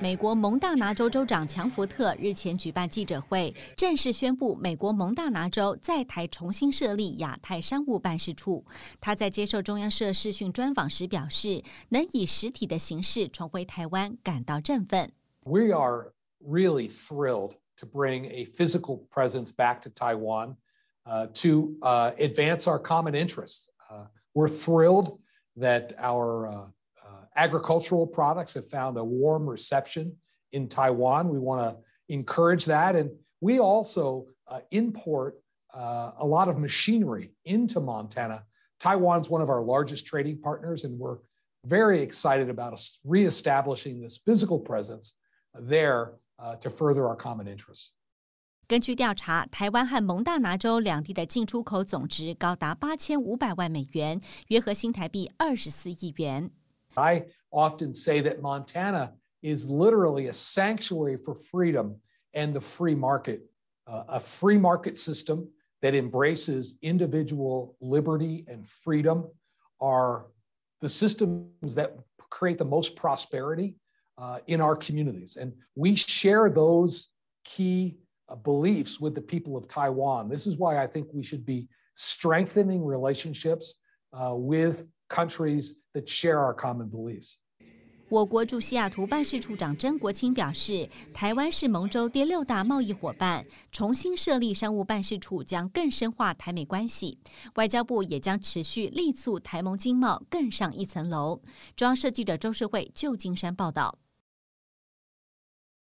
美国蒙大拿州州长强福特日前举办记者会，正式宣布美国蒙大拿州在台重新设立亚太商务办事处。他在接受中央社视讯专访时表示，能以实体的形式重回台湾，感到振奋。We are really thrilled to bring a physical presence back to Taiwan to advance our common interests. We're thrilled that our agricultural products have found a warm reception in Taiwan. We want to encourage that. And we also uh, import uh, a lot of machinery into Montana. Taiwan's one of our largest trading partners, and we're very excited about reestablishing this physical presence there uh, to further our common interests. 根据调查，台湾和蒙大拿州两地的进出口总值高达八千五百万美元，约合新台币二十四亿元。I often say that Montana is literally a sanctuary for freedom and the free market, uh, a free market system that embraces individual liberty and freedom are the systems that create the most prosperity uh, in our communities. And we share those key uh, beliefs with the people of Taiwan. This is why I think we should be strengthening relationships uh, with countries that share our common beliefs 我国驻西雅图办事处长甄国清表示台湾是蒙州第六大贸易伙伴重新设立商务办事处将更深化台美关系外交部也将持续力促台盟经贸更上一层楼中央社记者周世慧旧金山报道